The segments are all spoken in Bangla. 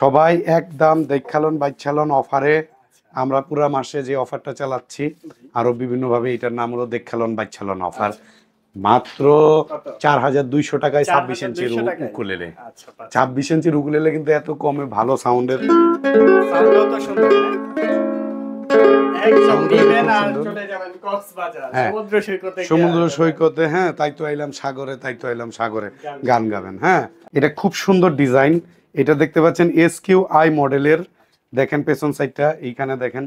সবাই একদম দেখালন বাইচ্ছালন অফারে আমরা পুরা মাসে যে অফারটা চালাচ্ছি আরও বিভিন্নভাবে এটার নাম হলো দেখালন বাইচ্ছালন অফার মাত্র চার হাজার দুইশো টাকায় ছাব্বিশ ইঞ্চির উকুলেলে আচ্ছা, ছাব্বিশ ইঞ্চির উকুলেলে কিন্তু এত কমে ভালো সাউন্ডের হ্যাঁ? হ্যাঁ। সমুদ্র সৈকতে হ্যাঁ তাই তো আইলাম সাগরে তাই তো আইলাম সাগরে গান গাবেন হ্যাঁ এটা খুব সুন্দর ডিজাইন এটা দেখতে পাচ্ছেন এস কিউ আই মডেলের দেখেন পেছন সাইডটা এইখানে দেখেন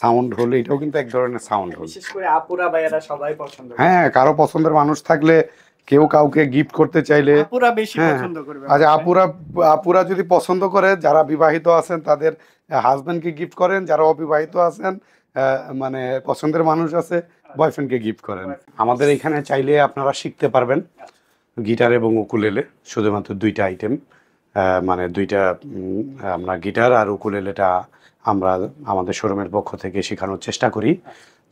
সাউন্ড হল এটাও কিন্তু এক ধরনের সাউন্ড হল বিশেষ করে আপুরা ভাইয়ারা সবাই পছন্দ হ্যাঁ কারো পছন্দের মানুষ থাকলে কেউ কাউকে গিফট করতে চাইলে আপুরা বেশি হ্যাঁ, হ্যাঁ। পছন্দ করবে আচ্ছা আপুরা আপুরা যদি পছন্দ করে যারা বিবাহিত আছেন তাদের হাজবেন্ডকে গিফট করেন যারা অবিবাহিত আছেন মানে পছন্দের মানুষ আছে বয়ফ্রেন্ডকে গিফট করেন আমাদের এখানে চাইলে আপনারা শিখতে পারবেন গিটার আচ্ছা। এবং উকুলেলে শুধুমাত্র দুইটা আইটেম মানে দুইটা আমরা গিটার আর উকুলেলেটা আমরা আমাদের শোরুমের পক্ষ থেকে শেখানোর চেষ্টা করি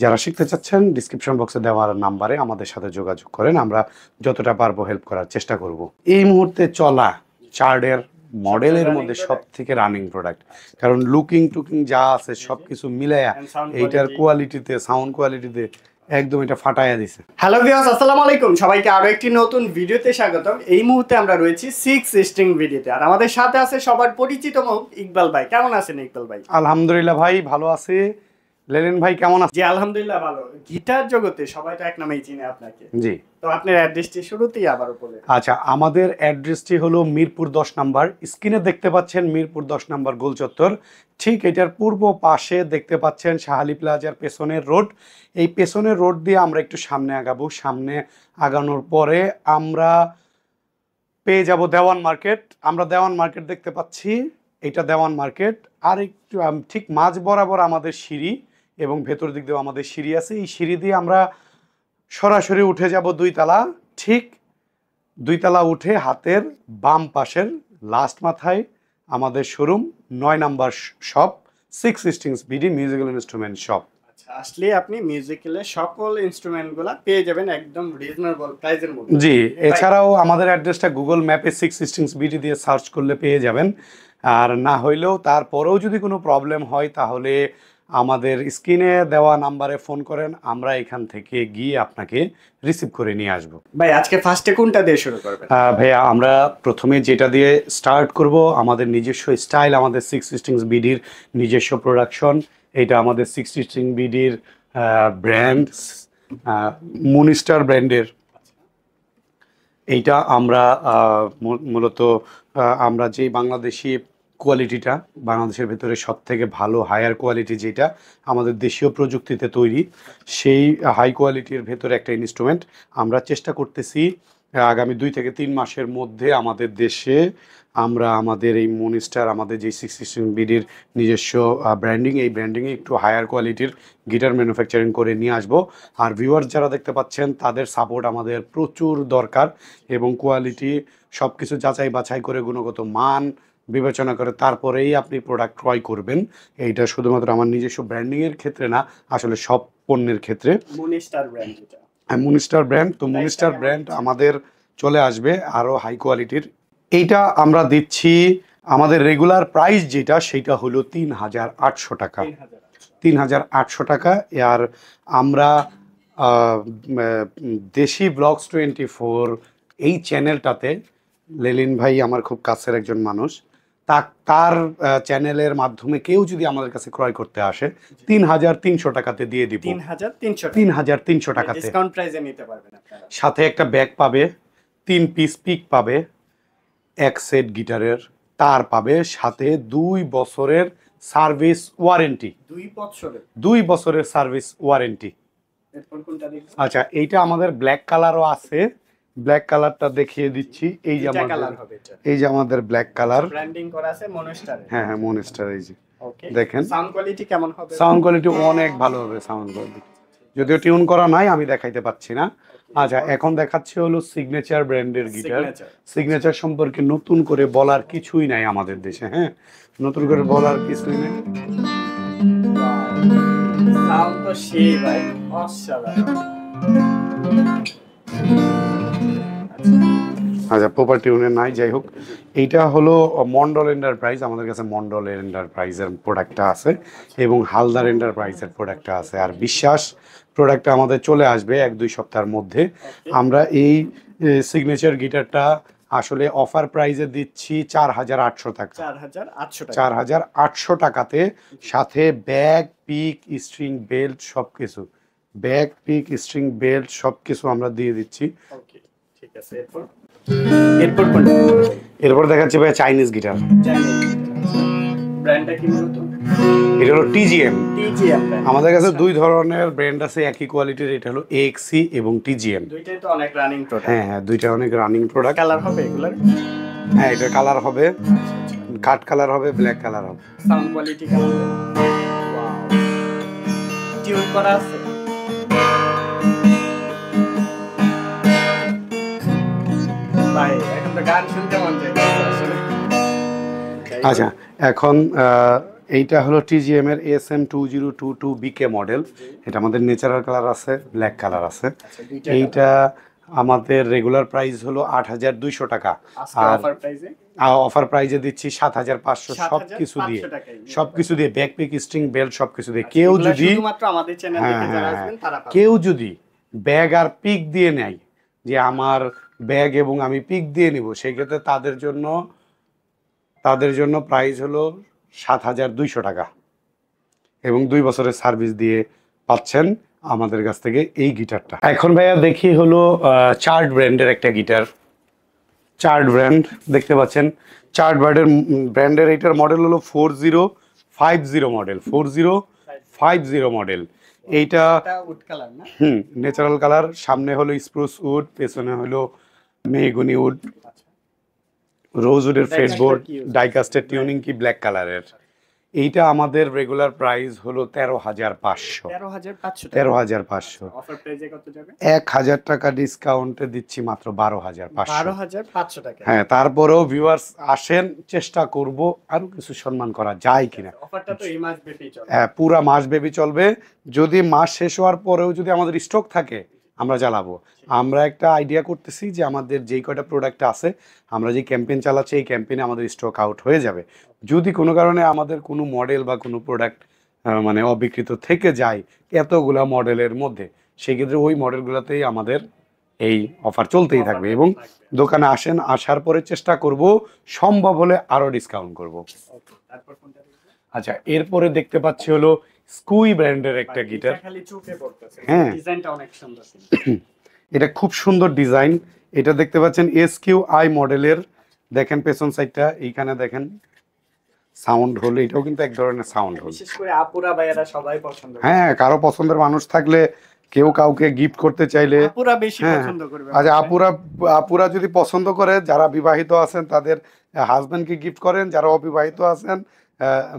যারা শিখতে চাচ্ছেন ডিসক্রিপশন বক্সে দেওয়ার নাম্বারে আমাদের সাথে যোগাযোগ করেন আমরা যতটা পারবো হেল্প করার চেষ্টা করব এই মুহূর্তে চলা চার্ডের মডেলের মধ্যে সব থেকে রানিং প্রোডাক্ট কারণ লুকিং টুকিং যা আছে সব কিছু মিলাইয়া এইটার কোয়ালিটিতে সাউন্ড কোয়ালিটিতে একদম এটা ফাটাইয়া দিছে হ্যালো ভিউয়ার্স আসসালামু আলাইকুম সবাইকে আরো একটি নতুন ভিডিওতে স্বাগত এই মুহূর্তে আমরা রয়েছি সিক্স স্ট্রিং ভিডিওতে আর আমাদের সাথে আছে সবার পরিচিত মুখ ইকবাল ভাই কেমন আছেন ইকবাল ভাই আলহামদুলিল্লাহ ভাই ভালো আছি লেলিন ভাই কেমন আছেন জি আলহামদুলিল্লাহ ভালো গিটার জগতে সবাই তো এক নামেই চিনে আপনাকে জি তো আপনার অ্যাড্রেসটি শুরুতেই আবার বলে আচ্ছা আমাদের অ্যাড্রেসটি হলো মিরপুর 10 নাম্বার স্ক্রিনে দেখতে পাচ্ছেন মিরপুর 10 নাম্বার গোল চত্বর ঠিক এটার পূর্ব পাশে দেখতে পাচ্ছেন শাহালি প্লাজার পেছনের রোড এই পেছনের রোড দিয়ে আমরা একটু সামনে আগাবো সামনে আগানোর পরে আমরা পেয়ে যাব দেওয়ান মার্কেট আমরা দেওয়ান মার্কেট দেখতে পাচ্ছি এটা দেওয়ান মার্কেট আর একটু ঠিক মাঝ বরাবর আমাদের সিঁড়ি এবং ভেতর দিক দিয়েও আমাদের সিঁড়ি আছে এই সিঁড়ি দিয়ে আমরা সরাসরি উঠে যাব তালা ঠিক দুই দুইতলা উঠে হাতের বাম পাশের লাস্ট মাথায় আমাদের শোরুম নয় number shop six strings BD musical instrument shop আসলে আপনি মিউজিক্যালের সকল ইনস্ট্রুমেন্টগুলো পেয়ে যাবেন একদম রিজনেবল প্রাইসের মধ্যে জি এছাড়াও আমাদের অ্যাড্রেসটা গুগল ম্যাপে সিক্স সিস্টিংস বিডি দিয়ে সার্চ করলে পেয়ে যাবেন আর না হইলেও তারপরেও যদি কোনো প্রবলেম হয় তাহলে আমাদের স্ক্রিনে দেওয়া নাম্বারে ফোন করেন আমরা এখান থেকে গিয়ে আপনাকে রিসিভ করে নিয়ে আসব ভাই আজকে ফার্স্টে কোনটা দিয়ে শুরু করবেন ভাইয়া আমরা প্রথমে যেটা দিয়ে স্টার্ট করব আমাদের নিজস্ব স্টাইল আমাদের সিক্স স্টিংস বিডির নিজস্ব প্রোডাকশন এটা আমাদের সিক্স স্টিং বিডির ব্র্যান্ড মুনিস্টার ব্র্যান্ডের এইটা আমরা মূলত আমরা যে বাংলাদেশি কোয়ালিটিটা বাংলাদেশের ভেতরে সব থেকে ভালো হায়ার কোয়ালিটি যেটা আমাদের দেশীয় প্রযুক্তিতে তৈরি সেই হাই কোয়ালিটির ভেতরে একটা ইনস্ট্রুমেন্ট আমরা চেষ্টা করতেছি আগামী দুই থেকে তিন মাসের মধ্যে আমাদের দেশে আমরা আমাদের এই মনিস্টার আমাদের যে সিক্স সিক্সটিন বিডির নিজস্ব ব্র্যান্ডিং এই ব্র্যান্ডিংয়ে একটু হায়ার কোয়ালিটির গিটার ম্যানুফ্যাকচারিং করে নিয়ে আসব আর ভিউয়ার্স যারা দেখতে পাচ্ছেন তাদের সাপোর্ট আমাদের প্রচুর দরকার এবং কোয়ালিটি সব কিছু যাচাই বাছাই করে গুণগত মান বিবেচনা করে তারপরেই আপনি প্রোডাক্ট ক্রয় করবেন এইটা শুধুমাত্র আমার নিজস্ব ব্র্যান্ডিংয়ের ক্ষেত্রে না আসলে সব পণ্যের ক্ষেত্রে মুনিস্টার ব্র্যান্ড তো মুনিস্টার ব্র্যান্ড আমাদের চলে আসবে আরও হাই কোয়ালিটির এইটা আমরা দিচ্ছি আমাদের রেগুলার প্রাইস যেটা সেটা হলো তিন হাজার আটশো টাকা তিন হাজার আটশো টাকা আর আমরা দেশি ব্লগস টোয়েন্টি ফোর এই চ্যানেলটাতে লেলিন ভাই আমার খুব কাছের একজন মানুষ তা তার চ্যানেলের মাধ্যমে কেউ যদি আমাদের কাছে ক্রয় করতে আসে তিন হাজার তিনশো টাকাতে দিয়ে দিব তিন হাজার তিনশো মানে টাকাতে সাথে একটা ব্যাগ পাবে তিন পিস পিক পাবে এক সেট গিটারের তার পাবে সাথে দুই বছরের সার্ভিস ওয়ারেন্টি দুই বছরের দুই বছরের সার্ভিস ওয়ারেন্টি আচ্ছা এইটা আমাদের ব্ল্যাক কালারও আছে ব্ল্যাক কালারটা দেখিয়ে দিচ্ছি এই যে আমাদের এই যে আমাদের ব্ল্যাক কালার ব্র্যান্ডিং করা আছে মনস্টার হ্যাঁ হ্যাঁ মনস্টার এই যে দেখেন সাউন্ড কোয়ালিটি কেমন হবে সাউন্ড কোয়ালিটি অনেক ভালো হবে সাউন্ড কোয়ালিটি যদিও টিউন করা নাই আমি দেখাইতে পাচ্ছি না আচ্ছা এখন দেখাচ্ছি হলো সিগনেচার ব্র্যান্ডের গিটার সিগনেচার সম্পর্কে নতুন করে বলার কিছুই নাই আমাদের দেশে হ্যাঁ নতুন করে বলার কিছুই নাই সাউন্ড তো সেই ভাই অসাধারণ আচ্ছা প্রপার্টি ওনের নাই যাই হোক এইটা হলো মন্ডল এন্টারপ্রাইজ আমাদের কাছে মন্ডল এন্টারপ্রাইজের প্রোডাক্টটা আছে এবং হালদার এন্টারপ্রাইজের প্রোডাক্টটা আছে আর বিশ্বাস প্রোডাক্টটা আমাদের চলে আসবে এক দুই সপ্তাহের মধ্যে আমরা এই সিগনেচার গিটারটা আসলে অফার প্রাইজে দিচ্ছি চার হাজার আটশো টাকা চার হাজার আটশো টাকাতে সাথে ব্যাগ পিক স্ট্রিং বেল্ট সব কিছু ব্যাগ পিক স্ট্রিং বেল্ট সব কিছু আমরা দিয়ে দিচ্ছি এরপর এরপর কোনটা দেখাচ্ছি ভাই চাইনিজ গিটার ব্র্যান্ডটা কি মূলত এটা হলো টিজিএম টিজিএম আমাদের কাছে দুই ধরনের ব্র্যান্ড আছে একই কোয়ালিটির এটা হলো এক্সি এবং টিজিএম দুইটাই তো হ্যাঁ হ্যাঁ দুইটা অনেক রানিং প্রোডাক্ট কালার হবে এগুলোর হ্যাঁ এটা কালার হবে কাট কালার হবে ব্ল্যাক কালার হবে আচ্ছা এখন এইটা হলো টিজিএম এর S M two zero two two BK model এটা আমাদের নেচারাল কালার আছে ব্ল্যাক কালার আছে আচ্ছা, এইটা আমাদের রেগুলার প্রাইস হলো আট হাজার দুইশো টাকা আর অফার প্রাইজে দিচ্ছি সাত হাজার পাঁচশো সব কিছু দিয়ে সব কিছু দিয়ে ব্যাকপেক আচ্ছা, স্ট্রিং বেল্ট সব কিছু দিয়ে কেউ যদি হ্যাঁ, হ্যাঁ, কেউ যদি ব্যাগ আর পিক দিয়ে নেয় যে আমার ব্যাগ এবং আমি পিক দিয়ে নিব সেই ক্ষেত্রে তাদের জন্য তাদের জন্য প্রাইস হলো সাত হাজার দুইশো টাকা এবং দুই বছরের সার্ভিস দিয়ে পাচ্ছেন আমাদের কাছ থেকে এই গিটারটা এখন ভাইয়া দেখি হলো চার্ট ব্র্যান্ডের একটা গিটার চার্ট ব্র্যান্ড দেখতে পাচ্ছেন চার্ট ব্র্যান্ডের ব্র্যান্ডের এইটার মডেল হলো four zero five zero model four zero five zero model এইটা হুম ন্যাচারাল কালার সামনে হলো স্প্রুস উড পেছনে হলো মেহগুনি উড রোজউডের ফেসবোর্ড ডাইকাস্টের টিউনিং কি ব্ল্যাক কালারের এইটা আমাদের রেগুলার প্রাইস হলো তেরো হাজার পাঁচশো তেরো হাজার পাঁচশো এক হাজার টাকা ডিসকাউন্টে দিচ্ছি মাত্র বারো হাজার পাঁচশো টাকা হ্যাঁ তারপরেও ভিউয়ার্স আসেন চেষ্টা করব আরো কিছু সম্মান করা যায় কিনা আচ্ছা, হ্যাঁ পুরা মাস ব্যাপী চলবে যদি মাস শেষ হওয়ার পরেও যদি আমাদের স্টক থাকে আমরা জ্বালাবো আমরা একটা আইডিয়া করতেছি যে আমাদের যেই কয়টা প্রোডাক্ট আছে আমরা যে ক্যাম্পেইন চালাচ্ছি এই ক্যাম্পেইনে আমাদের স্টক আউট হয়ে যাবে যদি কোনো কারণে আমাদের কোনো মডেল বা কোনো প্রোডাক্ট মানে অবিকৃত থেকে যায় এতগুলা মডেলের মধ্যে সেক্ষেত্রে ওই মডেলগুলোতেই আমাদের এই অফার চলতেই থাকবে এবং দোকানে আসেন আসার পরে চেষ্টা করব সম্ভব হলে আরও ডিসকাউন্ট করব আচ্ছা এরপরে দেখতে পাচ্ছি হলো স্কুই ব্র্যান্ডের একটা মানে গিটার হ্যাঁ এটা খুব সুন্দর ডিজাইন এটা দেখতে পাচ্ছেন এস কিউ আই মডেলের দেখেন পেছন সাইডটা এইখানে দেখেন সাউন্ড হল এটাও কিন্তু এক ধরনের সাউন্ড হ্যাঁ কারো পছন্দের মানুষ থাকলে কেউ কাউকে গিফট করতে চাইলে আপুরা হ্যাঁ। আচ্ছা আপুরা আপুরা যদি পছন্দ করে যারা বিবাহিত আছেন তাদের কে গিফট করেন যারা অবিবাহিত আছেন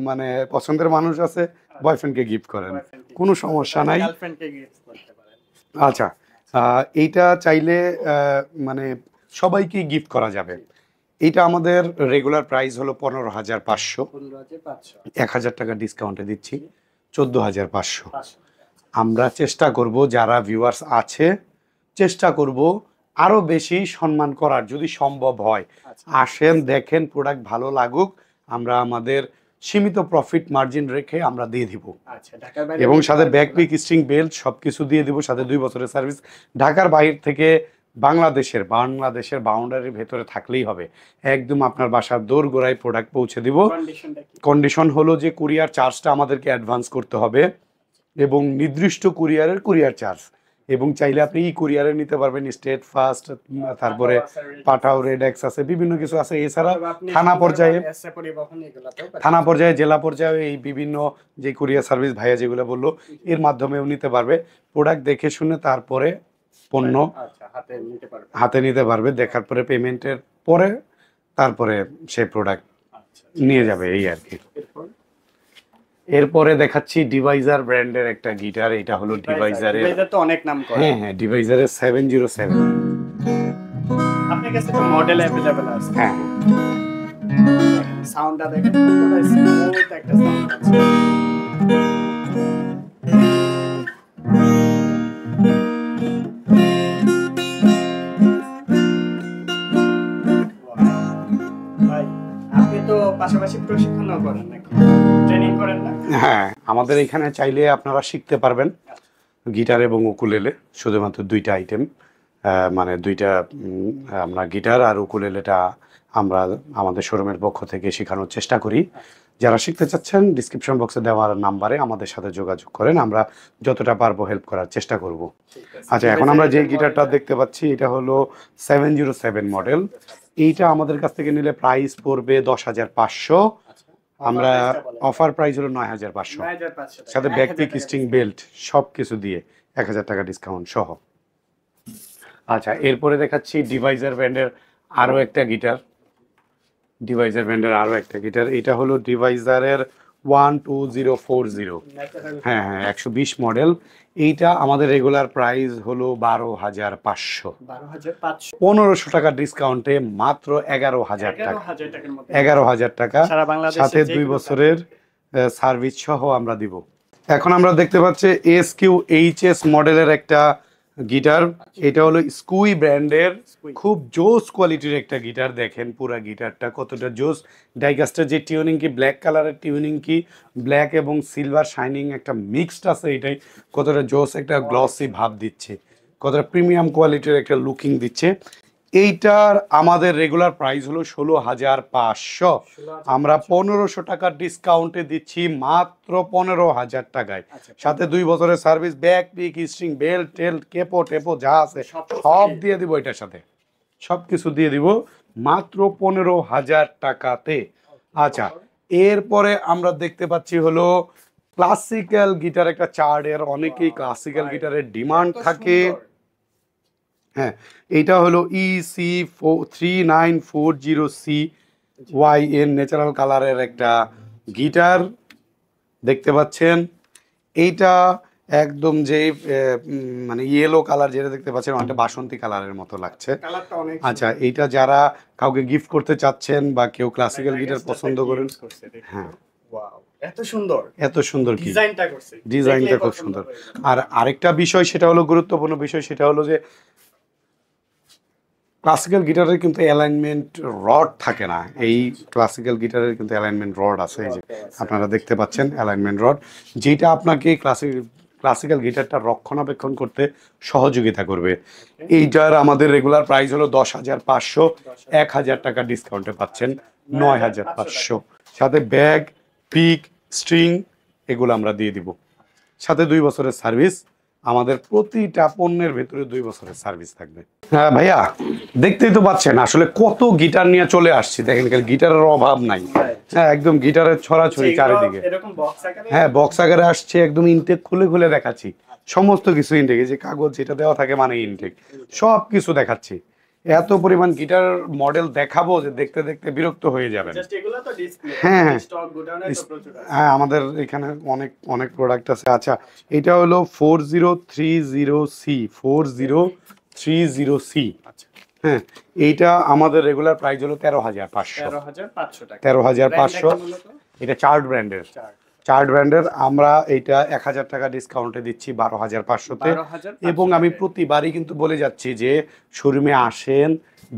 মানে পছন্দের মানুষ আছে বয়ফ্রেন্ডকে গিফট করেন কোনো সমস্যা নাই আচ্ছা এইটা চাইলে মানে সবাইকে গিফট করা যাবে এটা আমাদের রেগুলার প্রাইস হলো পনেরো হাজার পাঁচশো এক হাজার টাকা ডিসকাউন্টে দিচ্ছি চোদ্দো হাজার পাঁচশো আমরা চেষ্টা করব যারা ভিউয়ার্স আছে চেষ্টা করব আরও বেশি সম্মান করার যদি সম্ভব হয় আচ্ছা। আসেন দেখেন প্রোডাক্ট ভালো লাগুক আমরা আমাদের সীমিত প্রফিট মার্জিন রেখে আমরা দিয়ে দিব আচ্ছা, এবং সাথে ব্যাক পিক স্ট্রিং বেল্ট সব কিছু দিয়ে দিব সাথে দুই বছরের সার্ভিস ঢাকার বাইর থেকে বাংলাদেশের বাংলাদেশের বাউন্ডারির ভেতরে থাকলেই হবে একদম আপনার বাসার দৌড় গোড়ায় প্রোডাক্ট পৌঁছে দিব কন্ডিশন হলো যে কুরিয়ার চার্জটা আমাদেরকে অ্যাডভান্স করতে হবে এবং নির্দিষ্ট কুরিয়ারের কুরিয়ার চার্জ এবং চাইলে আপনি ই কুরিয়ারে নিতে পারবেন স্টেট ফার্স্ট তারপরে পাঠাও আচ্ছা, আচ্ছা, রেডেক্স আচ্ছা। আছে বিভিন্ন কিছু আছে এছাড়া থানা পর্যায়ে থানা পর্যায়ে জেলা পর্যায়ে এই বিভিন্ন যে কুরিয়ার সার্ভিস ভাইয়া যেগুলো বললো এর মাধ্যমেও নিতে পারবে প্রোডাক্ট দেখে শুনে তারপরে পণ্য হাতে নিতে পারবে দেখার পরে পেমেন্টের পরে তারপরে সে প্রোডাক্ট নিয়ে যাবে এই আর কি এরপরে দেখাচ্ছি ডিভাইজার ব্র্যান্ডের একটা গিটার এটা হলো ডিভাইজারের ডিভাইজার তো অনেক নাম করে হ্যাঁ হ্যাঁ ডিভাইজারের 707 আপনার কাছে তো মডেল अवेलेबल আছে হ্যাঁ সাউন্ডটা দেখেন পুরো স্মুথ একটা সাউন্ড আছে পাশাপাশি প্রশিক্ষণ করেন নাকি হ্যাঁ আমাদের এখানে চাইলে আপনারা শিখতে পারবেন গিটার এবং উকুলেলে শুধুমাত্র দুইটা আইটেম মানে দুইটা আমরা গিটার আর উকুলেলেটা আমরা আমাদের শোরুমের পক্ষ থেকে শেখানোর চেষ্টা করি যারা শিখতে চাচ্ছেন ডিসক্রিপশন বক্সে দেওয়ার নাম্বারে আমাদের সাথে যোগাযোগ করেন আমরা যতটা পারবো হেল্প করার চেষ্টা করব আচ্ছা এখন আমরা যে গিটারটা দেখতে পাচ্ছি এটা হলো সেভেন জিরো সেভেন মডেল এইটা আমাদের কাছ থেকে নিলে প্রাইস পড়বে দশ হাজার পাঁচশো আমরা অফার প্রাইস হলো নয় হাজার পাঁচশো সাথে ব্যাকপিক স্টিং বেল্ট সব কিছু দিয়ে এক হাজার টাকা ডিসকাউন্ট সহ আচ্ছা এরপরে দেখাচ্ছি ডিভাইজার ব্র্যান্ডের আরও একটা গিটার ডিভাইজার ব্র্যান্ডের আরও একটা গিটার এটা হলো ডিভাইজারের one two zero four zero হ্যাঁ হ্যাঁ একশো বিশ মডেল এইটা আমাদের রেগুলার প্রাইস বারো হাজার পাঁচশো পনেরোশো টাকা ডিসকাউন্টে মাত্র এগারো হাজার টাকা এগারো হাজার টাকা সাথে দুই বছরের সার্ভিস সহ আমরা দিব এখন আমরা দেখতে পাচ্ছি এস কিউ এইচ এস মডেলের একটা গিটার আচ্ছা। এটা হলো স্কুই ব্র্যান্ডের খুব জোস কোয়ালিটির একটা গিটার দেখেন পুরা গিটারটা কতটা জোস ডাইগাস্টার যে টিউনিং কি ব্ল্যাক কালারের টিউনিং কি ব্ল্যাক এবং সিলভার শাইনিং একটা মিক্সড আছে এটাই কতটা জোস একটা গ্লসি ভাব দিচ্ছে কতটা প্রিমিয়াম কোয়ালিটির একটা লুকিং দিচ্ছে এইটার আমাদের রেগুলার প্রাইস হলো ষোলো হাজার পাঁচশো আমরা পনেরোশো টাকার ডিসকাউন্টে দিচ্ছি মাত্র পনেরো হাজার টাকায় আচ্ছা, সাথে দুই বছরের service bag pick string belt টেল্ট কেপো টেপো যা আছে সব দিয়ে দিব এটার সাথে সব কিছু দিয়ে দিব মাত্র পনেরো হাজার টাকাতে আচ্ছা এরপরে আমরা দেখতে পাচ্ছি হলো ক্লাসিক্যাল গিটার একটা চার্ডের অনেকেই ক্লাসিক্যাল গিটারের ডিমান্ড থাকে হ্যাঁ এইটা হলো EC three nine four zero C Y N natural কালারের একটা গিটার দেখতে পাচ্ছেন এইটা একদম যে মানে ইয়েলো কালার যেটা দেখতে পাচ্ছেন অনেকটা বাসন্তী কালারের মতো লাগছে আচ্ছা এইটা যারা কাউকে গিফট করতে চাচ্ছেন বা কেউ ক্লাসিক্যাল গিটার পছন্দ করেন হ্যাঁ এত সুন্দর এত সুন্দর ডিজাইনটা খুব সুন্দর আর আরেকটা বিষয় সেটা হলো গুরুত্বপূর্ণ বিষয় সেটা হলো যে ক্লাসিক্যাল গিটারের কিন্তু অ্যালাইনমেন্ট রড থাকে না এই ক্লাসিক্যাল গিটারের কিন্তু অ্যালাইনমেন্ট রড আছে এই যে আপনারা দেখতে পাচ্ছেন অ্যালাইনমেন্ট রড যেটা আপনাকে ক্লাসিক ক্লাসিক্যাল গিটারটা রক্ষণাবেক্ষণ করতে সহযোগিতা করবে এই আমাদের রেগুলার প্রাইস হলো দশ হাজার পাঁচশো এক হাজার টাকা ডিসকাউন্টে পাচ্ছেন নয় হাজার পাঁচশো সাথে ব্যাগ পিক স্ট্রিং এগুলো আমরা দিয়ে দিব সাথে দুই বছরের সার্ভিস আমাদের প্রতিটা পণ্যের ভেতরে দুই বছরের সার্ভিস থাকবে হ্যাঁ ভাইয়া দেখতেই তো পাচ্ছেন আসলে কত গিটার নিয়ে চলে আসছি দেখেন গিটারের অভাব নাই হ্যাঁ একদম গিটারের ছড়াছড়ি চারিদিকে হ্যাঁ বক্স আকারে আসছে একদম ইনটেক খুলে খুলে দেখাচ্ছি সমস্ত কিছু ইনটেক এই যে কাগজ যেটা দেওয়া থাকে মানে ইনটেক সব কিছু দেখাচ্ছি এত পরিমাণ গিটার মডেল দেখাবো যে দেখতে দেখতে বিরক্ত হয়ে যাবেন হ্যাঁ হ্যাঁ।, হ্যাঁ আমাদের এখানে অনেক অনেক প্রোডাক্ট আছে আচ্ছা এটা হলো four zero three zero C four zero three zero C হ্যাঁ এইটা আমাদের রেগুলার প্রাইস হলো তেরো হাজার পাঁচশো তেরো হাজার পাঁচশো এটা চার্ট ব্র্যান্ডের চার্ট ব্র্যান্ডের আমরা এটা এক হাজার টাকা ডিসকাউন্টে দিচ্ছি বারো হাজার পাঁচশোতে এবং আমি প্রতিবারই কিন্তু বলে যাচ্ছি যে শোরুমে আসেন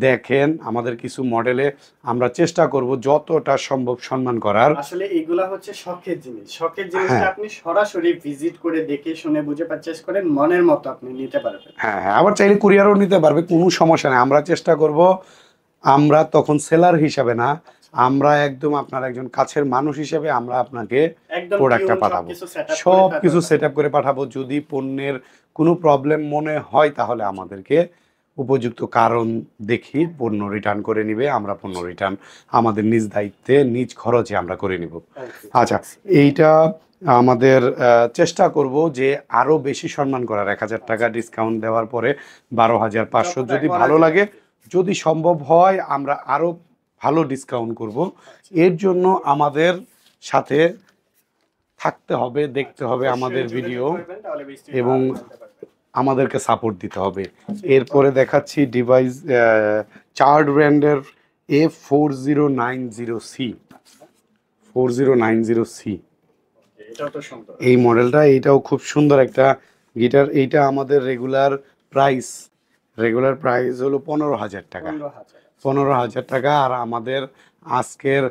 দেখেন আমাদের কিছু মডেলে আমরা চেষ্টা করব যতটা সম্ভব সম্মান করার আসলে এগুলা হচ্ছে শখের জিনিস শখের জিনিস হ্যাঁ। আপনি সরাসরি ভিজিট করে দেখে শুনে বুঝে পারচেজ করেন মনের মতো আপনি নিতে পারবেন হ্যাঁ হ্যাঁ আবার চাইলে কুরিয়ারও নিতে পারবে কোনো সমস্যা নেই আমরা চেষ্টা করব আমরা তখন সেলার হিসাবে না আমরা একদম আপনার একজন কাছের মানুষ হিসেবে আমরা আপনাকে প্রোডাক্টটা পাঠাবো সব কিছু সেট করে পাঠাবো যদি পণ্যের কোনো প্রবলেম মনে হয় তাহলে আমাদেরকে উপযুক্ত কারণ দেখি পণ্য রিটার্ন করে নিবে আমরা পণ্য রিটার্ন আমাদের নিজ দায়িত্বে নিজ খরচে আমরা করে নিব আচ্ছা এইটা আমাদের চেষ্টা করব যে আরও বেশি সম্মান করার এক হাজার টাকা ডিসকাউন্ট দেওয়ার পরে বারো হাজার পাঁচশো যদি ভালো লাগে যদি সম্ভব হয় আমরা আরও ভালো ডিসকাউন্ট করব আচ্ছা। এর জন্য আমাদের সাথে থাকতে হবে দেখতে হবে আমাদের ভিডিও এবং আমাদেরকে সাপোর্ট দিতে হবে আচ্ছা। এরপরে দেখাচ্ছি ডিভাইস চার্ড ব্র্যান্ডের A four zero nine zero C four zero nine zero C এই মডেলটা এইটাও খুব সুন্দর একটা গিটার এইটা আমাদের রেগুলার প্রাইস রেগুলার প্রাইস হলো পনেরো হাজার টাকা পনেরো হাজার টাকা আর আমাদের আজকের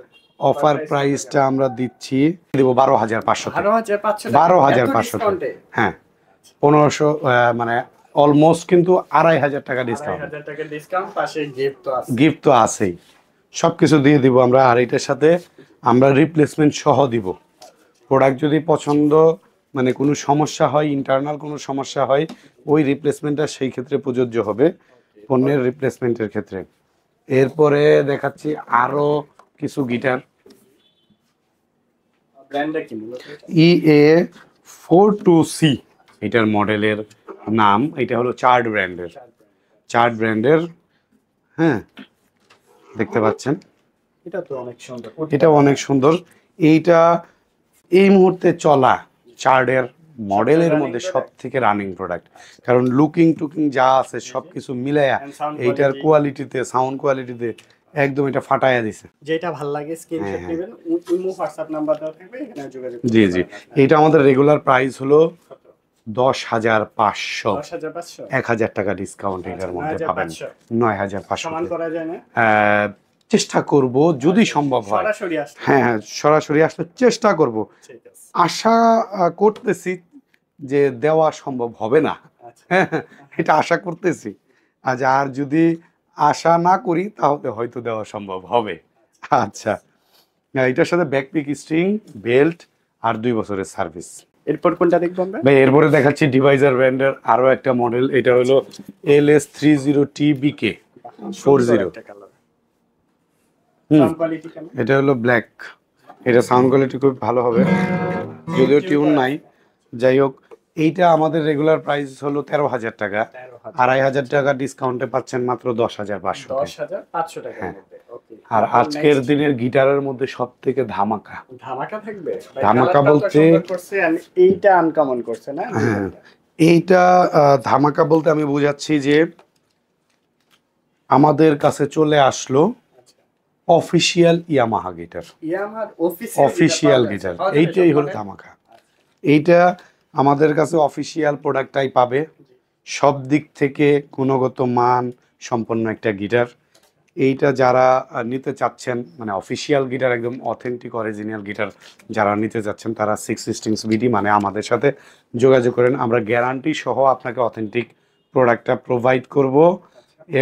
অফার প্রাইসটা আমরা দিচ্ছি দেবো বারো হাজার পাঁচশো বারো হাজার পাঁচশো হ্যাঁ পনেরোশো মানে অলমোস্ট কিন্তু আড়াই হাজার টাকা ডিসকাউন্ট গিফট তো আছেই সব কিছু দিয়ে দিব আমরা আর এটার সাথে আমরা রিপ্লেসমেন্ট সহ দিব প্রোডাক্ট যদি পছন্দ মানে কোনো সমস্যা হয় ইন্টারনাল কোনো সমস্যা হয় ওই রিপ্লেসমেন্টটা সেই ক্ষেত্রে প্রযোজ্য হবে পণ্যের রিপ্লেসমেন্টের ক্ষেত্রে এরপরে দেখাচ্ছি আরো কিছু guitar E A four two C এটার মডেলের নাম এটা হলো চার্ট ব্র্যান্ডের চার্ট ব্র্যান্ডের হ্যাঁ দেখতে পাচ্ছেন এটা তো অনেক সুন্দর এটা অনেক সুন্দর এইটা এই মুহূর্তে চলা চার্ডের মডেলের মধ্যে সব থেকে রানিং প্রোডাক্ট কারণ লুকিং টুকিং যা আছে সব কিছু মিলাইয়া এইটার কোয়ালিটিতে সাউন্ড কোয়ালিটিতে একদম এটা ফাটায়া দিছে যেটা ভালো লাগে স্ক্রিনশট হ্যাঁ, হ্যাঁ। নেবেন উইমো হোয়াটসঅ্যাপ নাম্বার দাও থাকবে এখানে যোগাযোগ জি জি এটা আমাদের রেগুলার প্রাইস হলো দশ হাজার পাঁচশো এক হাজার টাকা ডিসকাউন্ট আচ্ছা, এটার মধ্যে পাবেন নয় হাজার পাঁচশো চেষ্টা করব যদি আচ্ছা, সম্ভব হয় হ্যাঁ হ্যাঁ সরাসরি আসলে চেষ্টা করব আশা করতেছি যে দেওয়া সম্ভব হবে না আচ্ছা। হ্যাঁ, হ্যাঁ, এটা আশা করতেছি আজ আর যদি আশা না করি তাহলে হয়তো দেওয়া সম্ভব হবে আচ্ছা এটার সাথে ব্যাকপিক স্ট্রিং বেল্ট আর দুই বছরের সার্ভিস এরপর কোনটা দেখবো আমরা ভাই এরপরে দেখাচ্ছি ডিভাইজার ব্র্যান্ডের আরো একটা মডেল এটা হলো L S three zero TB K four zero এটা হলো ব্ল্যাক এটা সাউন্ড কোয়ালিটি খুব ভালো হবে যদিও টিউন নাই যাই হোক এইটা আমাদের রেগুলার প্রাইস হলো তেরো হাজার টাকা আড়াই হাজার টাকা ডিসকাউন্টে পাচ্ছেন মাত্র দশ হাজার পাঁচশো পাঁচশো টাকা হ্যাঁ। আর আজকের দিনের গিটারের মধ্যে সব থেকে ধামাকা ধামাকা থাকবে ধামাকা বলতে এইটা আনকমন করছে না হ্যাঁ। এইটা ধামাকা বলতে আমি বোঝাচ্ছি যে আমাদের কাছে চলে আসলো official Yamaha guitar official guitar এইটাই হলো ধামাকা এইটা আমাদের কাছে অফিসিয়াল প্রোডাক্টটাই পাবে সব দিক থেকে গুণগত মান সম্পন্ন একটা গিটার এইটা যারা নিতে চাচ্ছেন মানে অফিসিয়াল গিটার একদম অথেন্টিক অরিজিনাল গিটার যারা নিতে চাচ্ছেন তারা সিক্স স্টিংস বিডি মানে আমাদের সাথে যোগাযোগ করেন আমরা গ্যারান্টি সহ আপনাকে অথেন্টিক প্রোডাক্টটা প্রোভাইড করব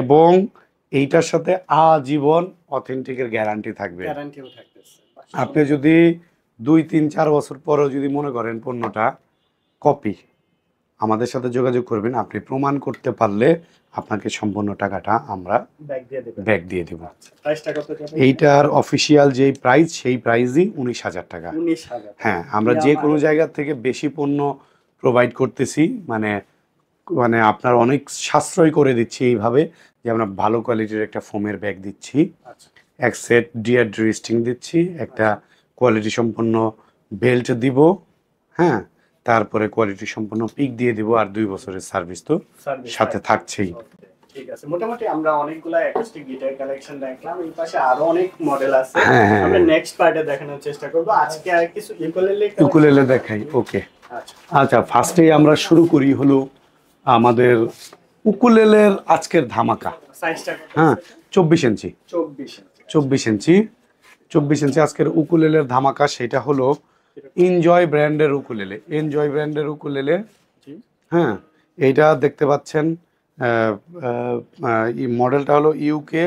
এবং এইটার সাথে আজীবন অথেন্টিকের গ্যারান্টি থাকবে আপনি যদি দুই তিন চার বছর পরেও যদি মনে করেন পণ্যটা কপি আমাদের সাথে যোগাযোগ করবেন আপনি প্রমাণ করতে পারলে আপনাকে সম্পূর্ণ টাকাটা আমরা ব্যাক দিয়ে দেব আচ্ছা, এইটার অফিসিয়াল যেই প্রাইস সেই প্রাইসই উনিশ হাজার টাকা হ্যাঁ আমরা যে কোনো জায়গা থেকে বেশি পণ্য প্রোভাইড করতেছি মানে মানে আপনার অনেক সাশ্রয় করে দিচ্ছি এইভাবে যে আমরা ভালো কোয়ালিটির একটা ফোমের ব্যাগ দিচ্ছি আচ্ছা। এক সেট ডিয়ার ড্রিস্টিং দিচ্ছি একটা আচ্ছা। কোয়ালিটি সম্পন্ন বেল্ট দিব হ্যাঁ তারপরে কোয়ালিটি সম্পন্ন পিক দিয়ে দিব আর দুই বছরের সার্ভিস তো সাথে থাকছেই ঠিক আছে মোটামুটি আমরা অনেক নেক্সট হ্যাঁ, হ্যাঁ, হ্যাঁ। দেখানোর চেষ্টা দেখাই ওকে আচ্ছা আচ্ছা আমরা শুরু করি হলো আমাদের উকুলেলের আজকের ধামাকা হ্যাঁ চব্বিশ ইঞ্চি চব্বিশ ইঞ্চি চব্বিশ ইঞ্চি আজকের উকুলেলের ধামাকা সেটা হলো এনজয় ব্র্যান্ডের উকুলেলে এনজয় ব্র্যান্ডের উকুলেলে হ্যাঁ এইটা দেখতে পাচ্ছেন মডেলটা হলো UK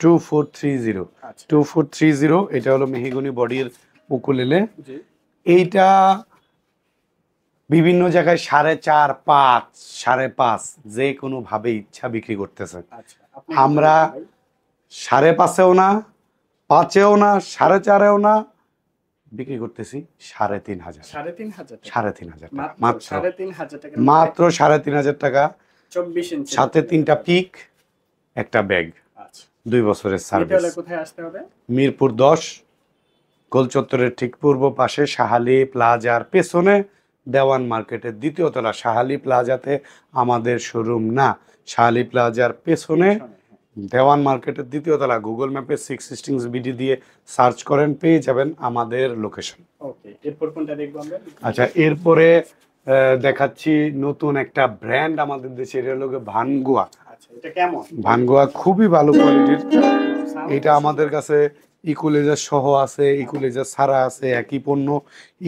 two four three zero two four three zero এটা হলো মেহিগুনি বডির উকুলেলে এইটা বিভিন্ন জায়গায় সাড়ে চার পাঁচ সাড়ে পাঁচ যে ভাবে ইচ্ছা বিক্রি করতেছে আচ্ছা, আমরা সাড়ে পাঁচেও না পাঁচেও না সাড়ে চারেও না বিক্রি করতেছি সাড়ে তিন হাজার সাড়ে তিন হাজার সাড়ে তিন হাজার মাত্র সাড়ে তিন হাজার টাকা মাত্র সাড়ে তিন হাজার টাকা চব্বিশ ইঞ্চি সাথে তিনটা পিক একটা ব্যাগ আচ্ছা। দুই বছরের সার্ভিস কোথায় আসতে হবে মিরপুর দশ গোল চত্বরের ঠিক পূর্ব পাশে সাহালি প্লাজার পেছনে দেওয়ান মার্কেটের দ্বিতীয়তলা শাহালি প্লাজাতে আমাদের শোরুম না শাহালি প্লাজার পেছনে হ্যাঁ। দেওয়ান মার্কেটের দ্বিতীয়তলা গুগল ম্যাপে সিক্স সিস্টিংস বিডি দিয়ে সার্চ করেন পেয়ে যাবেন আমাদের লোকেশন আচ্ছা এরপরে দেখাচ্ছি নতুন একটা ব্র্যান্ড আমাদের দেশে এটা হলো ভানগুয়া আচ্ছা, ভানগুয়া খুবই ভালো কোয়ালিটির এটা আমাদের কাছে ইকুলেজার সহ আছে ইকুলেজার ছাড়া আছে একই পণ্য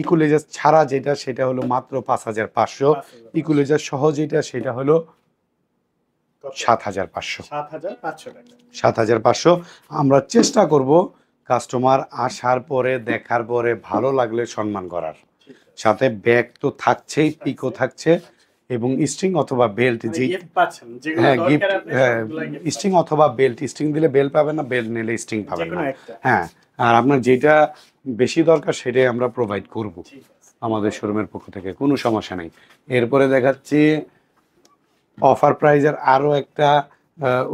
ইকুলেজার ছাড়া যেটা সেটা হলো মাত্র পাঁচ হাজার পাঁচশো ইকুলেজার সহ যেটা সেটা হলো সাত হাজার পাঁচশো সাত হাজার পাঁচশো আমরা চেষ্টা করব কাস্টমার আসার পরে দেখার পরে ভালো লাগলে সম্মান করার সাথে ব্যাগ তো থাকছেই পিকো থাকছে এবং স্ট্রিং অথবা বেল্ট মানে যে হ্যাঁ গিফট হ্যাঁ, স্ট্রিং অথবা বেল্ট স্ট্রিং দিলে বেল্ট পাবেন না বেল্ট নিলে স্ট্রিং পাবেন না হ্যাঁ আর আপনার যেটা বেশি দরকার সেটাই আমরা প্রোভাইড করব আমাদের শোরুমের পক্ষ থেকে কোনো সমস্যা নেই এরপরে দেখাচ্ছি অফার প্রাইজের আরও একটা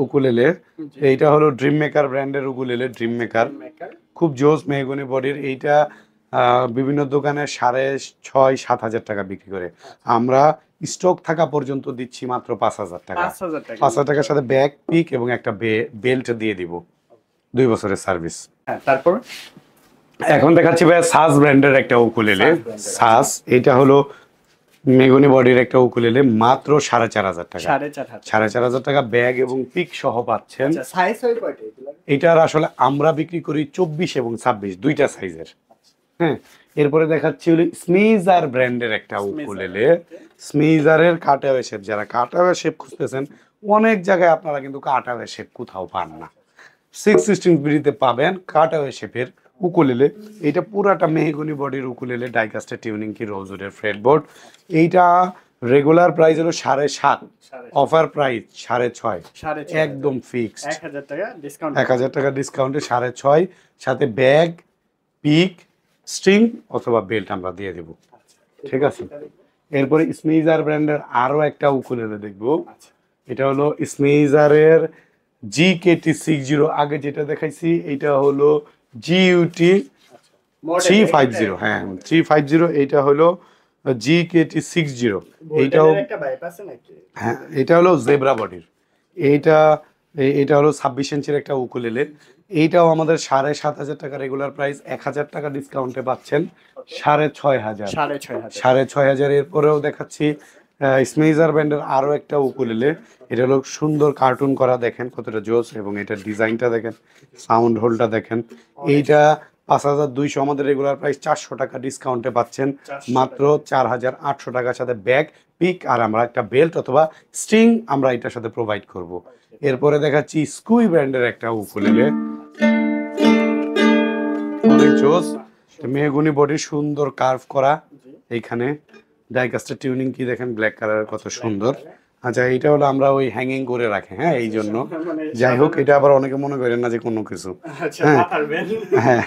উকুলেলে এইটা হলো ড্রিম মেকার ব্র্যান্ডের উকুলেলে ড্রিম মেকার খুব জোস মেহগুনি বডির এইটা বিভিন্ন দোকানে সাড়ে ছয় সাত হাজার টাকা বিক্রি করে আমরা স্টক থাকা পর্যন্ত দিচ্ছি মাত্র পাঁচ হাজার টাকা পাঁচ হাজার টাকার সাথে ব্যাগ পিক এবং একটা বেল্ট দিয়ে দিব দুই বছরের সার্ভিস হ্যাঁ, তারপর এখন দেখাচ্ছি ভাই সাস ব্র্যান্ডের একটা উকুলেলে সাস এটা হলো মেগুনি বডির একটা উকুলেলে মাত্র সাড়ে চার হাজার টাকা সাড়ে চার হাজার টাকা ব্যাগ এবং পিক সহ পাচ্ছেন আচ্ছা, এটার আসলে আমরা বিক্রি করি চব্বিশ এবং ছাব্বিশ দুইটা সাইজের হ্যাঁ এরপরে দেখাচ্ছি হলো স্মিজার ব্র্যান্ডের একটা উকুলেলে স্মিজারের কাটাওয়ে শেপ যারা কাটাওয়ে শেপ খুঁজতেছেন অনেক জায়গায় আপনারা কিন্তু কাটাওয়ে শেপ কোথাও পান না সিক্স সিস্টিন বিডিতে পাবেন কাটাওয়ে শেপের উকুলেলে এটা পুরাটা মেহগুনি বডির উকুলেলে ডাইকাস্টের টিউনিং কি রোজুডের ফ্রেডবোর্ড এইটা রেগুলার প্রাইস হলো সাড়ে সাত অফার প্রাইস সাড়ে ছয় একদম ফিক্সড টাকা এক হাজার টাকা ডিসকাউন্টে সাড়ে ছয় সাথে ব্যাগ পিক স্ট্রিং অথবা বেল্ট আমরা দিয়ে দেব ঠিক আছে এরপরে স্নেইজার ব্র্যান্ডের আরও একটা উকুলেলে দেখব আচ্ছা। এটা হলো স্নেইজারের জি কেটি সিক্স জিরো আগে যেটা দেখাইছি এটা হলো জি ইউটি আচ্ছা। থ্রি ফাইভ জিরো হ্যাঁ থ্রি ফাইভ জিরো এইটা হলো জি কেটি সিক্স জিরো এইটাও হ্যাঁ এটা হলো জেব্রা বডির এইটা এটা হলো ছাব্বিশ ইঞ্চির একটা উকুলেলে এইটাও আমাদের সাড়ে সাত হাজার টাকা রেগুলার প্রাইস এক হাজার টাকা ডিসকাউন্টে পাচ্ছেন সাড়ে ছয় হাজার সাড়ে ছয় হাজার সাড়ে ছয় হাজার এরপরেও দেখাচ্ছি স্মেজার ব্যান্ডের আরও একটা উকুলেলে এটা লোক সুন্দর কার্টুন করা দেখেন কতটা জোস এবং এটা ডিজাইনটা দেখেন সাউন্ড হোলটা দেখেন এইটা পাঁচ হাজার দুইশো আমাদের রেগুলার প্রাইস চারশো টাকা ডিসকাউন্টে পাচ্ছেন মাত্র চার হাজার আটশো টাকার সাথে ব্যাগ পিক আর আমরা একটা বেল্ট অথবা স্ট্রিং আমরা এটার সাথে প্রোভাইড করব আচ্ছা। এরপরে দেখাচ্ছি স্কুই ব্র্যান্ডের একটা উকুলেলে অনেক জোস মেহগুনি বডি সুন্দর কার্ভ করা এইখানে ডাইকাস্টার টিউনিং কি দেখেন ব্ল্যাক কালারের কত সুন্দর আচ্ছা এটা হলো আমরা ওই হ্যাঙ্গিং করে রাখি হ্যাঁ এই জন্য যাই হোক এটা আবার অনেকে মনে করেন না যে কোনো কিছু আচ্ছা, হ্যাঁ, হ্যাঁ।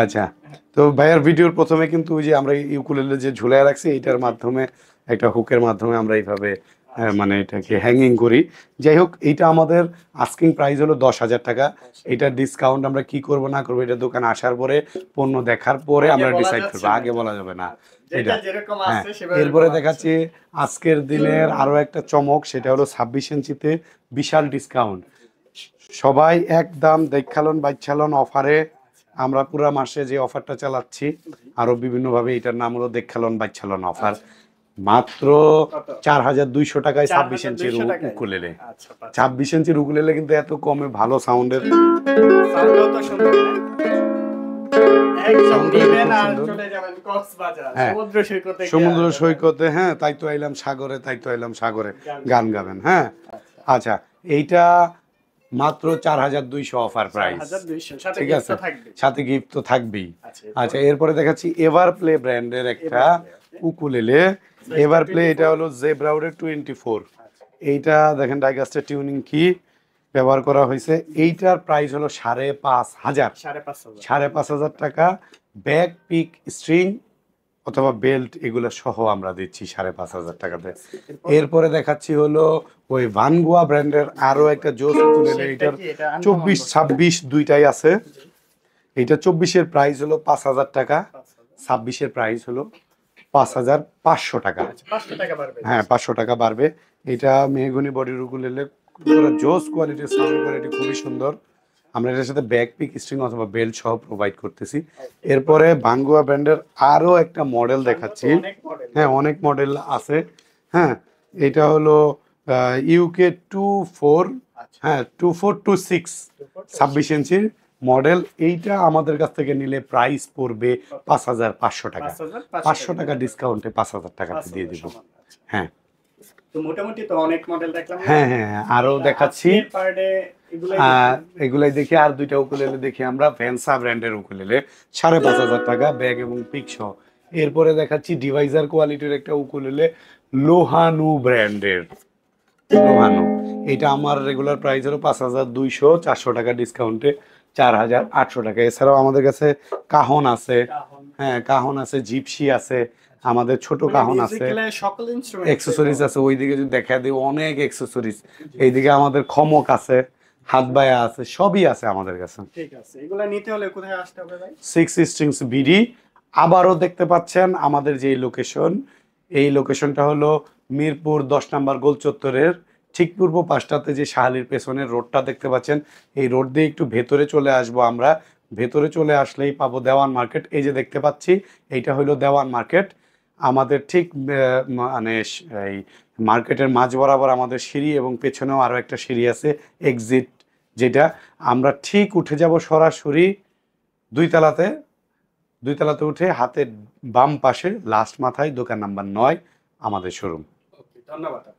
আচ্ছা তো ভাইয়ার ভিডিওর প্রথমে কিন্তু ওই যে আমরা ইউকুলেলে যে ঝুলায় রাখছি এটার মাধ্যমে একটা হুকের মাধ্যমে আমরা এইভাবে মানে এটাকে হ্যাঙ্গিং করি যাই হোক এইটা আমাদের আস্কিং প্রাইস হলো দশ হাজার টাকা এটা ডিসকাউন্ট আমরা কি করব না করব এটা দোকানে আসার পরে পণ্য দেখার পরে আমরা ডিসাইড করবো আগে বলা যাবে না এটা হ্যাঁ এরপরে দেখাচ্ছি আজকের দিনের আরও একটা চমক সেটা হলো ছাব্বিশ ইঞ্চিতে বিশাল ডিসকাউন্ট সবাই একদম দেখালন বাইচ্ছালন অফারে আমরা পুরা মাসে যে অফারটা চালাচ্ছি আরও বিভিন্নভাবে এটার নাম হলো দেখালন বাইচ্ছালন অফার মাত্র চার হাজার দুইশো টাকায় ছাব্বিশ ইঞ্চির উকুলেলে আচ্ছা, ছাব্বিশ ইঞ্চির উকুলেলে কিন্তু এত কমে ভালো সাউন্ডের হ্যাঁ? হ্যাঁ। সমুদ্র সৈকতে হ্যাঁ তাই তো আইলাম সাগরে তাই তো আইলাম সাগরে গান গাবেন হ্যাঁ আচ্ছা এইটা মাত্র চার হাজার দুইশো অফার প্রাইস ঠিক আছে সাথে গিফট তো থাকবেই আচ্ছা এরপরে আচ্ছা, দেখাচ্ছি এভার প্লে ব্র্যান্ডের একটা উকুলেলে এবার প্লে এটা হলো জেব্রাউডের টোয়েন্টি ফোর এইটা দেখেন ডাইগাস্টের টিউনিং কি ব্যবহার করা হয়েছে এইটার প্রাইস হলো সাড়ে পাঁচ হাজার সাড়ে পাঁচ হাজার টাকা ব্যাগ পিক স্ট্রিং অথবা বেল্ট এগুলো সহ আমরা দিচ্ছি সাড়ে পাঁচ হাজার টাকাতে এরপরে দেখাচ্ছি হলো ওই ভানগুয়া ব্র্যান্ডের আরও একটা জোস তুলে চব্বিশ ছাব্বিশ দুইটাই আছে এইটা চব্বিশের প্রাইস হলো পাঁচ হাজার টাকা ছাব্বিশের প্রাইস হলো পাঁচ হাজার পাঁচশো টাকা হ্যাঁ পাঁচশো টাকা বাড়বে এটা মেহগুনি বডির উকুলেলে জোস কোয়ালিটি সাউন্ড কোয়ালিটি খুবই সুন্দর আমরা এটার সাথে ব্যাক পিক স্ট্রিং অথবা বেল্ট সহ প্রোভাইড করতেছি এরপরে বাঙ্গুয়া ব্র্যান্ডের আরও একটা মডেল দেখাচ্ছি হ্যাঁ অনেক মডেল আছে হ্যাঁ এটা হলো ইউকে টু ফোর হ্যাঁ টু ফোর টু সিক্স ছাব্বিশ ইঞ্চির মডেল এইটা আমাদের কাছ থেকে নিলে প্রাইস পড়বে পাঁচ হাজার পাঁচশো টাকা পাঁচশো টাকা ডিসকাউন্টে পাঁচ হাজার টাকাতে দিয়ে দিব আচ্ছা। হ্যাঁ।, হ্যাঁ হ্যাঁ হ্যাঁ দেখাচ্ছি দেখি আর দুইটা দেখি আমরা ব্র্যান্ডের সাড়ে পাঁচ হাজার টাকা ব্যাগ এবং এরপরে দেখাচ্ছি ডিভাইজার কোয়ালিটির একটা উকুলেলে লোহানু ব্র্যান্ডের লোহানু এটা আমার রেগুলার প্রাইস হলো পাঁচ হাজার দুইশো চারশো টাকা ডিসকাউন্টে চার হাজার আটশো টাকা এছাড়াও আমাদের কাছে কাহন আছে হ্যাঁ কাহন আছে জিপসি আছে আমাদের ছোট মানে কাহন আছে এক্সেসরিজ আছে ওইদিকে যদি দেখা দিই অনেক এক্সেসরিজ এইদিকে আমাদের খমক আছে হাত বায়া আছে সবই আছে আমাদের কাছে ঠিক আছে এগুলো নিতে হলে সিক্স স্ট্রিংস বিডি আবারও দেখতে পাচ্ছেন আমাদের যে লোকেশন এই লোকেশনটা হলো মিরপুর দশ নাম্বার গোল চত্বরের ঠিক পূর্ব পাশটাতে যে শাহালির পেছনের রোডটা দেখতে পাচ্ছেন এই রোড দিয়ে একটু ভেতরে চলে আসব আমরা ভেতরে চলে আসলেই পাবো দেওয়ান মার্কেট এই যে দেখতে পাচ্ছি এইটা হলো দেওয়ান মার্কেট আমাদের ঠিক মানে এই মার্কেটের মাঝ বরাবর আমাদের সিঁড়ি এবং পেছনেও আরও একটা সিঁড়ি আছে এক্সিট যেটা আমরা ঠিক উঠে যাব সরাসরি দুইতলাতে দুইতলাতে উঠে হাতের বাম পাশে লাস্ট মাথায় দোকান নাম্বার নয় আমাদের শোরুম ধন্যবাদ